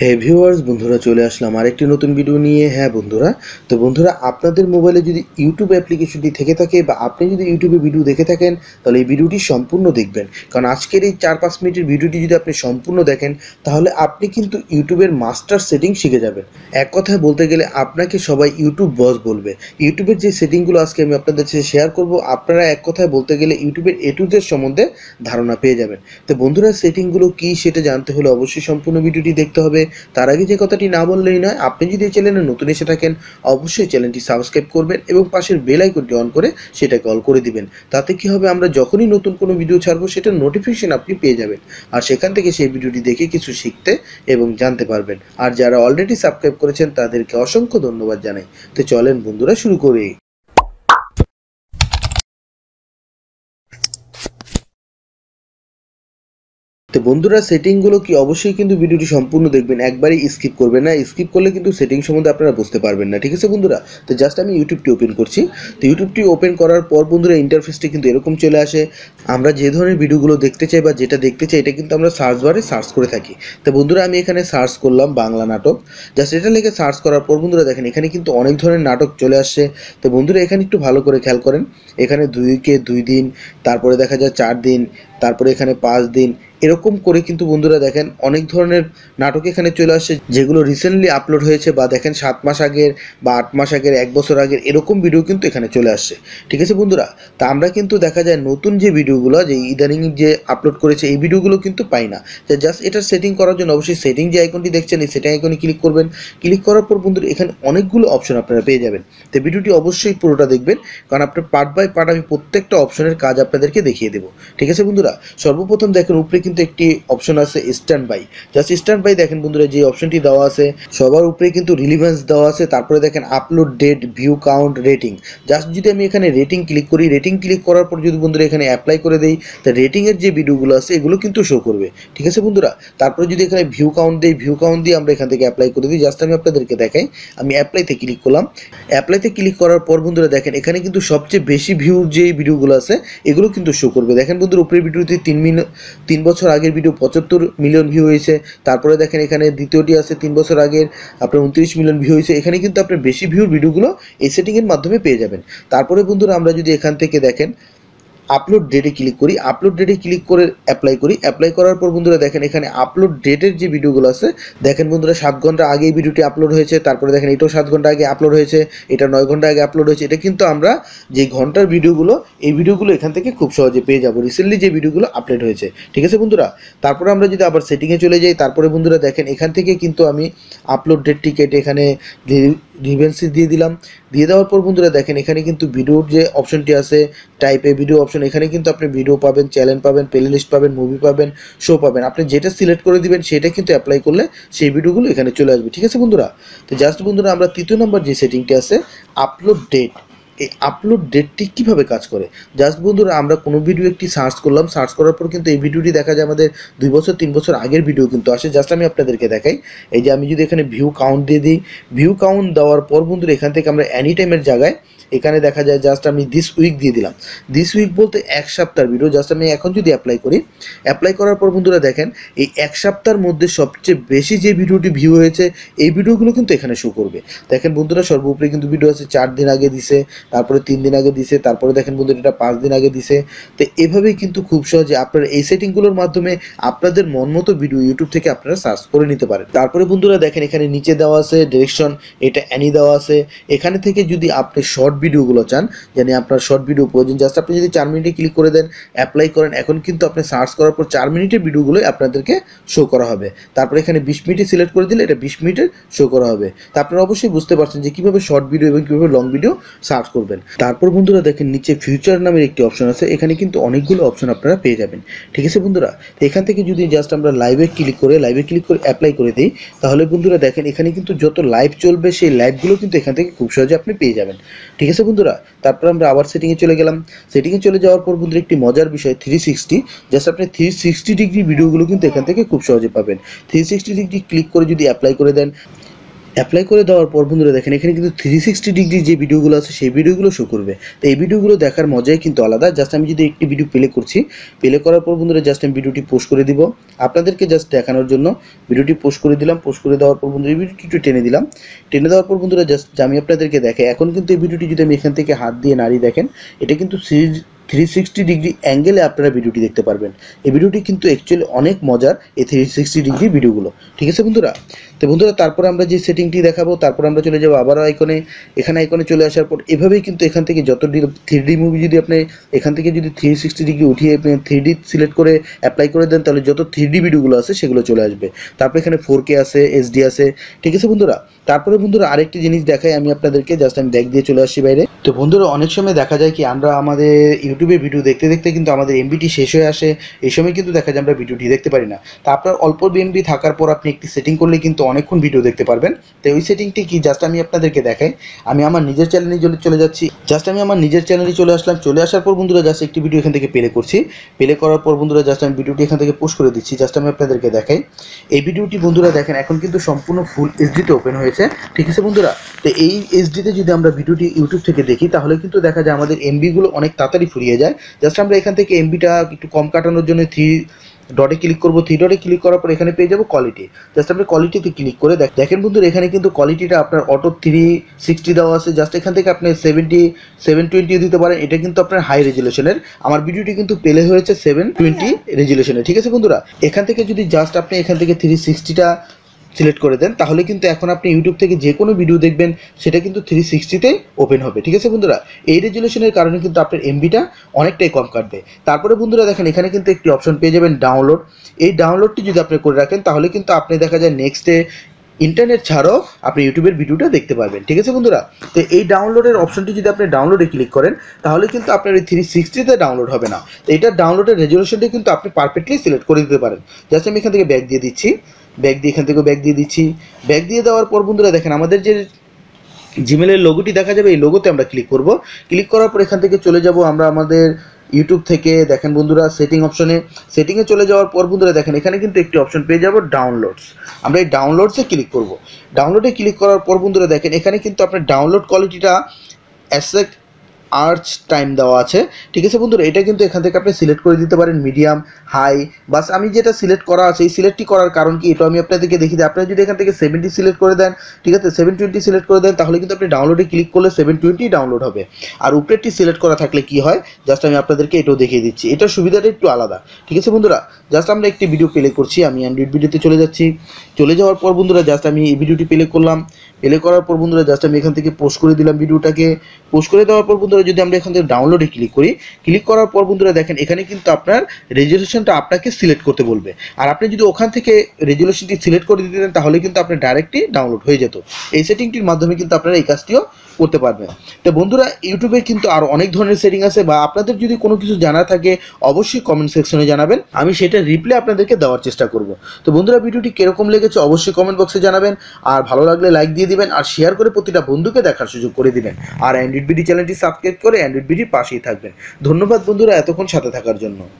হে viewers বন্ধুরা চলে আসলাম আরেকটি নতুন ভিডিও নিয়ে হ্যাঁ বন্ধুরা তো বন্ধুরা আপনাদের মোবাইলে যদি ইউটিউব অ্যাপ্লিকেশনটি থেকে থাকে বা আপনি যদি ইউটিউবে ভিডিও দেখে থাকেন তাহলে এই ভিডিওটি সম্পূর্ণ দেখবেন কারণ আজকের এই চার পাঁচ মিনিটের ভিডিওটি যদি আপনি সম্পূর্ণ দেখেন তাহলে আপনি কিন্তু ইউটিউবের মাস্টার সেটিং শিখে যাবেন এক কথায় বলতে গেলে আপনাকে সবাই ইউটিউব বস বলবে ইউটিউবের যে সেটিংগুলো আজকে আমি আপনাদের সাথে শেয়ার করব আপনারা এক কথায় বলতে গেলে ইউটিউবের এ সম্বন্ধে ধারণা পেয়ে যাবেন তো বন্ধুরা সেটিংগুলো কি সেটা জানতে হলে অবশ্যই সম্পূর্ণ ভিডিওটি দেখতে হবে তার আগে যে কথাটি না বললেই নয় আপনি যদি চ্যানেলে নতুন এসে থাকেন অবশ্যই চ্যানেলটি সাবস্ক্রাইব করবেন এবং পাশের বেল আইকনটি অন করে সেটাকে অল করে দিবেন তাতে কি হবে আমরা যখনই নতুন কোনো ভিডিও ছাড়বো সেটা নোটিফিকেশন আপনি পেয়ে যাবেন আর সেখান থেকে সেই ভিডিওটি দেখে কিছু শিখতে এবং জানতে পারবেন আর যারা অলরেডি সাবস্ক্রাইব করেছেন তাদেরকে অসংখ্য ধন্যবাদ জানাই তো চলেন বন্ধুরা শুরু করি তো বন্ধুরা সেটিংগুলো কি অবশ্যই কিন্তু ভিডিওটি সম্পূর্ণ দেখবেন একবারই স্কিপ করবেন না স্কিপ করলে কিন্তু সেটিং সম্বন্ধে আপনারা বুঝতে পারবেন না ঠিক আছে বন্ধুরা তো জাস্ট আমি ইউটিউবটি ওপেন করছি তো ইউটিউবটি ওপেন করার পর বন্ধুরা ইন্টারফেসটি কিন্তু এরকম চলে আসে আমরা যে ধরনের ভিডিওগুলো দেখতে চাই বা যেটা দেখতে চাই এটা কিন্তু আমরা সার্চ বারে সার্চ করে থাকি তো বন্ধুরা আমি এখানে সার্চ করলাম বাংলা নাটক জাস্ট এটা লিখে সার্চ করার পর বন্ধুরা দেখেন এখানে কিন্তু অনেক ধরনের নাটক চলে আসছে তো বন্ধুরা এখানে একটু ভালো করে খেয়াল করেন এখানে দুইকে দুই দিন তারপরে দেখা যায় চার দিন তারপরে এখানে পাঁচ দিন এরকম করে কিন্তু বন্ধুরা দেখেন অনেক ধরনের নাটক এখানে চলে আসছে যেগুলো রিসেন্টলি আপলোড হয়েছে বা দেখেন সাত মাস আগের বা আট মাস আগের এক বছর আগের এরকম ভিডিও কিন্তু এখানে চলে আসছে ঠিক আছে বন্ধুরা তা আমরা কিন্তু দেখা যায় নতুন যে ভিডিওগুলো যে ইদানিং যে আপলোড করেছে এই ভিডিওগুলো কিন্তু পাই না তাই জাস্ট এটা সেটিং করার জন্য অবশ্যই সেটিং যে আইকনটি দেখছেন এই সেটিং আইকনে ক্লিক করবেন ক্লিক করার পর বন্ধুরা এখানে অনেকগুলো অপশন আপনারা পেয়ে যাবেন তো ভিডিওটি অবশ্যই পুরোটা দেখবেন কারণ আপনার পার্ট বাই পার্ট আমি প্রত্যেকটা অপশনের কাজ আপনাদেরকে দেখিয়ে দেবো ঠিক আছে বন্ধুরা সর্বপ্রথম দেখেন উপরে কিন্তু একটি অপশন আছে stand by just stand by দেখেন বন্ধুরা যে অপশনটি দেওয়া আছে সবার উপরে কিন্তু রিলিভেন্স দেওয়া আছে তারপরে দেখেন upload date view count rating just যদি আমি এখানে রেটিং ক্লিক করি রেটিং ক্লিক করার পর যদি বন্ধুরা এখানে অ্যাপ্লাই করে দিই তা রেটিংয়ের যে ভিডিওগুলো আছে এগুলো কিন্তু শো করবে ঠিক আছে বন্ধুরা তারপরে যদি এখানে ভিউ কাউন্ট দিই ভিউ কাউন্ট দিয়ে আমরা এখান থেকে অ্যাপ্লাই করে দিই জাস্ট আমি আপনাদেরকে দেখাই আমি অ্যাপ্লাইতে ক্লিক করলাম অ্যাপ্লাইতে ক্লিক করার পর বন্ধুরা দেখেন এখানে কিন্তু সবচেয়ে বেশি ভিউ যে ভিডিওগুলো আছে এগুলো কিন্তু শো করবে দেখেন বন্ধুর উপরের ভিডিওতে তিন মিলিয়ন তিন বছর আগের ভিডিও পঁচাত্তর মিলিয়ন ভিউ হয়েছে তারপরে দেখেন এখানে দ্বিতীয়টি আছে তিন বছর আগের আপনার উনত্রিশ মিলিয়ন ভিউ হয়েছে এখানে কিন্তু আপনার বেশি ভিউর ভিডিওগুলো এই সেটিংয়ের মাধ্যমে পেয়ে যাবেন তারপরে বন্ধুরা আমরা যদি এখান থেকে দেখেন আপলোড ডেটে ক্লিক করি আপলোড ডেটে ক্লিক করে অ্যাপ্লাই করি অ্যাপ্লাই করার পর বন্ধুরা দেখেন এখানে আপলোড ডেটের যে ভিডিওগুলো আছে দেখেন বন্ধুরা সাত ঘন্টা আগে এই ভিডিওটি আপলোড হয়েছে তারপরে দেখেন এটাও সাত ঘন্টা আগে আপলোড হয়েছে এটা নয় ঘন্টা আগে আপলোড হয়েছে এটা কিন্তু আমরা যে ঘন্টার ভিডিওগুলো এই ভিডিওগুলো এখান থেকে খুব সহজে পেয়ে যাবো রিসেন্টলি যে ভিডিওগুলো আপলোড হয়েছে ঠিক আছে বন্ধুরা তারপরে আমরা যদি আবার সেটিংয়ে চলে যাই তারপরে বন্ধুরা দেখেন এখান থেকে কিন্তু আমি আপলোড ডেট টিকেট এখানে রিভেন্সি দিয়ে দিলাম দিয়ে দেওয়ার পর বন্ধুরা দেখেন এখানে কিন্তু ভিডিওর যে অপশনটি আছে টাইপে ভিডিও অপশন এখানে কিন্তু আপনি ভিডিও পাবেন চ্যানেল পাবেন প্লে লিস্ট পাবেন মুভি পাবেন শো পাবেন আপনি যেটা সিলেক্ট করে দিবেন সেটা কিন্তু অ্যাপ্লাই করলে সেই ভিডিওগুলো এখানে চলে আসবে ঠিক আছে বন্ধুরা তো জাস্ট বন্ধুরা আমরা তৃতীয় নম্বর যে সেটিংটি আছে আপলোড ডেট এই আপলোড ডেটটি কীভাবে কাজ করে জাস্ট বন্ধুরা আমরা কোনো ভিডিও একটি সার্চ করলাম সার্চ করার পর কিন্তু এই ভিডিওটি দেখা যায় আমাদের দুই বছর তিন বছর আগের ভিডিও কিন্তু আসে জাস্ট আমি আপনাদেরকে দেখাই এই যে আমি যদি এখানে ভিউ কাউন্ট দিয়ে দিই ভিউ কাউন্ট দেওয়ার পর বন্ধুরা এখান থেকে আমরা অ্যানি টাইমের জায়গায় এখানে দেখা যায় জাস্ট আমি দিস উইক দিয়ে দিলাম দিস উইক বলতে এক সপ্তাহের ভিডিও জাস্ট আমি এখন যদি অ্যাপ্লাই করি অ্যাপ্লাই করার পর বন্ধুরা দেখেন এই এক সপ্তাহের মধ্যে সবচেয়ে বেশি যে ভিডিওটি ভিউ হয়েছে এই ভিডিওগুলো কিন্তু এখানে শো করবে দেখেন বন্ধুরা সর্বোপরি কিন্তু ভিডিও আছে চার দিন আগে দিছে তারপরে তিন দিন আগে দিছে তারপরে দেখেন বন্ধুরা এটা পাঁচ দিন আগে দিছে তো এভাবেই কিন্তু খুব সহজে আপনার এই সেটিংগুলোর মাধ্যমে আপনাদের মন মতো ভিডিও ইউটিউব থেকে আপনারা সার্চ করে নিতে পারেন তারপরে বন্ধুরা দেখেন এখানে নিচে দেওয়া আছে ডিরেকশন এটা অ্যানি দেওয়া আছে এখানে থেকে যদি আপনি শর্ট শর্ট ভিডিওগুলো চান জানি আপনার শর্ট ভিডিও প্রয়োজন জাস্ট আপনি যদি চার মিনিটে ক্লিক করে দেন অ্যাপ্লাই করেন এখন কিন্তু আপনি সার্চ করার পর চার মিনিটের ভিডিওগুলোই আপনাদেরকে শো করা হবে তারপরে এখানে বিশ মিনিটে সিলেক্ট করে দিলে এটা বিশ মিনিটের শো করা হবে তা আপনারা অবশ্যই বুঝতে পারছেন যে কীভাবে শর্ট ভিডিও এবং কীভাবে লং ভিডিও সার্চ করবেন তারপর বন্ধুরা দেখেন নিচে ফিউচার নামের একটি অপশন আছে এখানে কিন্তু অনেকগুলো অপশন আপনারা পেয়ে যাবেন ঠিক আছে বন্ধুরা তো এখান থেকে যদি জাস্ট আমরা লাইভে ক্লিক করে লাইভে ক্লিক করে অ্যাপ্লাই করে দিই তাহলে বন্ধুরা দেখেন এখানে কিন্তু যত লাইভ চলবে সেই লাইভগুলো কিন্তু এখান থেকে খুব সহজে আপনি পেয়ে যাবেন ঠিক ঠিক আছে বন্ধুরা তারপর আমরা আবার সেটিংয়ে চলে গেলাম সেটিংয়ে চলে যাওয়ার পর বন্ধুরা একটি মজার বিষয় থ্রি সিক্সটি জাস্ট আপনি থ্রি সিক্সটি ডিগ্রি ভিডিওগুলো কিন্তু এখান থেকে খুব সহজে পাবেন থ্রি সিক্সটি ডিগ্রি ক্লিক করে যদি অ্যাপ্লাই করে দেন অ্যাপ্লাই করে দেওয়ার পর বন্ধুরা দেখেন এখানে কিন্তু থ্রি সিক্সটি ডিগ্রি যে ভিডিওগুলো আছে সেই ভিডিওগুলো শো করবে তো এই ভিডিওগুলো দেখার মজাই কিন্তু আলাদা জাস্ট আমি যদি একটি ভিডিও প্লে করছি প্লে করার পর বন্ধুরা জাস্ট আমি ভিডিওটি পোস্ট করে দিব আপনাদেরকে জাস্ট দেখানোর জন্য ভিডিওটি পোস্ট করে দিলাম পোস্ট করে দেওয়ার পর বন্ধুরা ভিডিওটি একটু টেনে দিলাম টেনে দেওয়ার পর বন্ধুরা জাস্ট আমি আপনাদেরকে দেখে এখন কিন্তু এই ভিডিওটি যদি আমি এখান থেকে হাত দিয়ে নাড়ি দেখেন এটা কিন্তু সিরিজ থ্রি সিক্সটি ডিগ্রি অ্যাঙ্গেলে আপনারা ভিডিওটি দেখতে পারবেন এই ভিডিওটি কিন্তু অ্যাকচুয়ালি অনেক মজার এই থ্রি সিক্সটি ডিগ্রি ভিডিওগুলো ঠিক আছে বন্ধুরা তো বন্ধুরা তারপর আমরা যে সেটিংটি দেখাবো তারপর আমরা চলে যাবো আবারও আইকনে এখানে আইকনে চলে আসার পর এভাবেই কিন্তু এখান থেকে যত থ্রি মুভি যদি আপনি এখান থেকে যদি থ্রি সিক্সটি ডিগ্রি উঠিয়ে আপনি থ্রি সিলেক্ট করে অ্যাপ্লাই করে দেন তাহলে যত থ্রি ভিডিওগুলো আছে সেগুলো চলে আসবে তারপরে এখানে ফোর কে এস এসডি আসে ঠিক আছে বন্ধুরা তারপরে বন্ধুরা আরেকটি জিনিস দেখাই আমি আপনাদেরকে জাস্ট আমি দেখ দিয়ে চলে আসি বাইরে তো বন্ধুরা অনেক সময় দেখা যায় কি আমরা আমাদের ইউটিউবে ভিডিও দেখতে দেখতে কিন্তু আমাদের এমবিটি শেষ হয়ে আসে এই সময় কিন্তু দেখা যায় আমরা ভিডিওটি দেখতে পারি না তা আপনার অল্প বি থাকার পর আপনি একটি সেটিং করলে কিন্তু অনেকক্ষণ ভিডিও দেখতে পারবেন তো ওই সেটিংটি কি জাস্ট আমি আপনাদেরকে দেখাই আমি আমার নিজের চ্যানেলে চলে যাচ্ছি জাস্ট আমি আমার নিজের চ্যানেলে চলে আসলাম চলে আসার পর বন্ধুরা জাস্ট একটি ভিডিও এখান থেকে প্লে করছি প্লে করার পর বন্ধুরা জাস্ট আমি ভিডিওটি এখান থেকে পোস্ট করে দিচ্ছি জাস্ট আমি আপনাদেরকে দেখাই এই ভিডিওটি বন্ধুরা দেখেন এখন কিন্তু সম্পূর্ণ ফুল ডিতে ওপেন হয়েছে ঠিক আছে বন্ধুরা তো এই ডিতে যদি আমরা ভিডিওটি ইউটিউব থেকে দেখি তাহলে কিন্তু দেখা যায় আমাদের এমবিগুলো অনেক তাড়াতাড়ি ফুল নিয়ে যায় জাস্ট আমরা এখান থেকে এমবিটা একটু কম কাটানোর জন্য থ্রি ডটে ক্লিক করবো থ্রি ডটে ক্লিক করার পর এখানে পেয়ে যাবো কোয়ালিটি জাস্ট আপনি কোয়ালিটিতে ক্লিক করে দেখেন বন্ধুরা এখানে কিন্তু কোয়ালিটিটা আপনার অটো থ্রি সিক্সটি দেওয়া আছে জাস্ট এখান থেকে আপনি সেভেন্টি সেভেন টোয়েন্টি দিতে পারেন এটা কিন্তু আপনার হাই রেজুলেশনের আমার ভিডিওটি কিন্তু পেলে হয়েছে সেভেন টোয়েন্টি রেজুলেশনে ঠিক আছে বন্ধুরা এখান থেকে যদি জাস্ট আপনি এখান থেকে থ্রি সিক্সটিটা সিলেক্ট করে দেন তাহলে কিন্তু এখন আপনি ইউটিউব থেকে যে কোনো ভিডিও দেখবেন সেটা কিন্তু থ্রি সিক্সটিতে ওপেন হবে ঠিক আছে বন্ধুরা এই রেজুলেশনের কারণে কিন্তু আপনার এমবিটা অনেকটাই কম কাটবে তারপরে বন্ধুরা দেখেন এখানে কিন্তু একটি অপশন পেয়ে যাবেন ডাউনলোড এই ডাউনলোডটি যদি আপনি করে রাখেন তাহলে কিন্তু আপনি দেখা যায় নেক্সটে ইন্টারনেট ছাড়াও আপনি ইউটিউবের ভিডিওটা দেখতে পাবেন ঠিক আছে বন্ধুরা তো এই ডাউনলোডের অপশনটি যদি আপনি ডাউনলোডে ক্লিক করেন তাহলে কিন্তু আপনার এই থ্রি সিক্সটিতে ডাউনলোড হবে না তো এটা ডাউনলোডের রেজুলেশনটি কিন্তু আপনি পারফেক্টলি সিলেক্ট করে দিতে পারেন জাস্ট আমি এখান থেকে ব্যাক দিয়ে দিচ্ছি ব্যাগ দিয়ে এখান থেকে ব্যাগ দিয়ে দিচ্ছি ব্যাগ দিয়ে দেওয়ার পর বন্ধুরা দেখেন আমাদের যে জিমেলের লোগোটি দেখা যাবে এই লোগোতে আমরা ক্লিক করব ক্লিক করার পর এখান থেকে চলে যাব আমরা আমাদের ইউটিউব থেকে দেখেন বন্ধুরা সেটিং অপশনে সেটিংয়ে চলে যাওয়ার পর বন্ধুরা দেখেন এখানে কিন্তু একটি অপশন পেয়ে যাব ডাউনলোডস আমরা এই ডাউনলোডসে ক্লিক করব ডাউনলোডে ক্লিক করার পর বন্ধুরা দেখেন এখানে কিন্তু আপনার ডাউনলোড কোয়ালিটিটা অ্যাসেক্ট আর্চ টাইম দেওয়া আছে ঠিক আছে বন্ধুরা এটা কিন্তু এখান থেকে আপনি সিলেক্ট করে দিতে পারেন মিডিয়াম হাই বাস আমি যেটা সিলেক্ট করা আছে এই সিলেক্টটি করার কারণ কি এটা আমি আপনাদেরকে দেখি দিই আপনারা যদি এখান থেকে সেভেন্টি সিলেক্ট করে দেন ঠিক আছে সেভেন টোয়েন্টি সিলেক্ট করে দেন তাহলে কিন্তু আপনি ডাউনলোডে ক্লিক করলে সেভেন টোয়েন্টি ডাউনলোড হবে আর উপরেরটি সিলেক্ট করা থাকলে কি হয় জাস্ট আমি আপনাদেরকে এটাও দেখিয়ে দিচ্ছি এটার সুবিধাটা একটু আলাদা ঠিক আছে বন্ধুরা জাস্ট আমরা একটি ভিডিও প্লে করছি আমি অ্যান্ড্রয়েড ভিডিওতে চলে যাচ্ছি চলে যাওয়ার পর বন্ধুরা জাস্ট আমি এই ভিডিওটি প্লে করলাম প্লে করার পর বন্ধুরা জাস্ট আমি এখান থেকে পোস্ট করে দিলাম ভিডিওটাকে পোস্ট করে দেওয়ার পর বন্ধুরা যদি আমরা এখান থেকে ডাউনলোডে ক্লিক করি ক্লিক করার পর বন্ধুরা দেখেন এখানে কিন্তু আপনার রেজুলেশনটা আপনাকে সিলেক্ট করতে বলবে আর আপনি যদি ওখান থেকে রেজুলেশনটি সিলেক্ট করে দিতেন তাহলে কিন্তু আপনি ডাইরেক্টলি ডাউনলোড হয়ে যেত এই সেটিংটির মাধ্যমে কিন্তু আপনারা এই কাজটিও করতে পারবে তো বন্ধুরা ইউটিউবে কিন্তু আর অনেক ধরনের সেটিং আছে বা আপনাদের যদি কোনো কিছু জানা থাকে অবশ্যই কমেন্ট সেকশনে জানাবেন আমি সেটা রিপ্লাই আপনাদেরকে দেওয়ার চেষ্টা করব তো বন্ধুরা ভিডিওটি কীরকম লেগেছে অবশ্যই কমেন্ট বক্সে জানাবেন আর ভালো লাগলে লাইক দিয়ে দিবেন আর শেয়ার করে প্রতিটা বন্ধুকে দেখার সুযোগ করে দিবেন আর অ্যান্ড্রয়েড বিডি চ্যানেলটি সাবস্ক্রাইব করে অ্যান্ড্রয়েড বিডির পাশেই থাকবেন ধন্যবাদ বন্ধুরা এতক্ষণ সাথে থাকার জন্য